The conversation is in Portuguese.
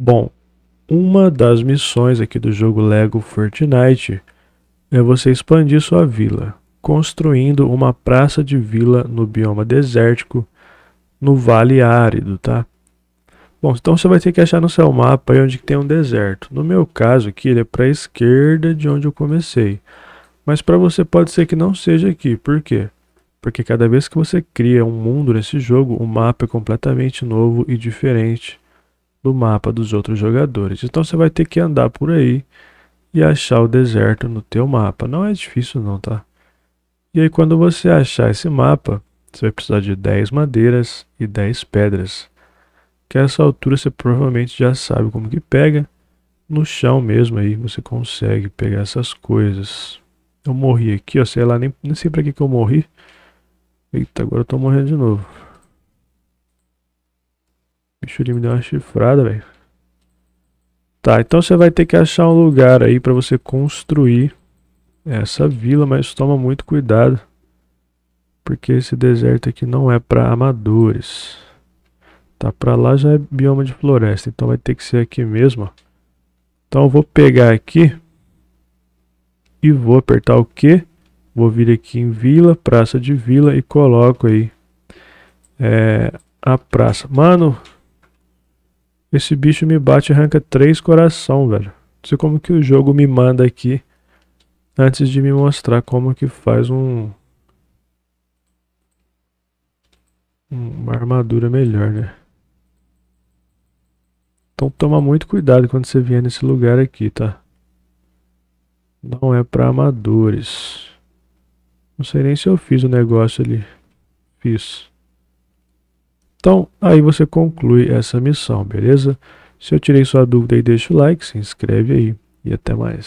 Bom, uma das missões aqui do jogo Lego Fortnite é você expandir sua vila, construindo uma praça de vila no bioma desértico, no vale árido, tá? Bom, então você vai ter que achar no seu mapa aí onde tem um deserto. No meu caso aqui, ele é para a esquerda de onde eu comecei. Mas para você pode ser que não seja aqui. Por quê? Porque cada vez que você cria um mundo nesse jogo, o mapa é completamente novo e diferente do mapa dos outros jogadores. Então você vai ter que andar por aí e achar o deserto no teu mapa. Não é difícil não, tá? E aí quando você achar esse mapa, você vai precisar de 10 madeiras e 10 pedras. Que a essa altura você provavelmente já sabe como que pega. No chão mesmo aí você consegue pegar essas coisas. Eu morri aqui, ó, sei lá, nem, nem sei pra que que eu morri. Eita, agora eu tô morrendo de novo. Deixa ele me dar uma chifrada, velho. Tá, então você vai ter que achar um lugar aí para você construir essa vila, mas toma muito cuidado. Porque esse deserto aqui não é para amadores. Tá, para lá já é bioma de floresta, então vai ter que ser aqui mesmo. Então eu vou pegar aqui e vou apertar o Q. Vou vir aqui em vila, praça de vila e coloco aí é, a praça. Mano, esse bicho me bate e arranca três coração, velho. Não sei como que o jogo me manda aqui antes de me mostrar como que faz um uma armadura melhor, né? Então toma muito cuidado quando você vier nesse lugar aqui, tá? Não é para amadores. Não sei nem se eu fiz o negócio ali. Fiz. Então, aí você conclui essa missão, beleza? Se eu tirei sua dúvida aí, deixa o like, se inscreve aí e até mais.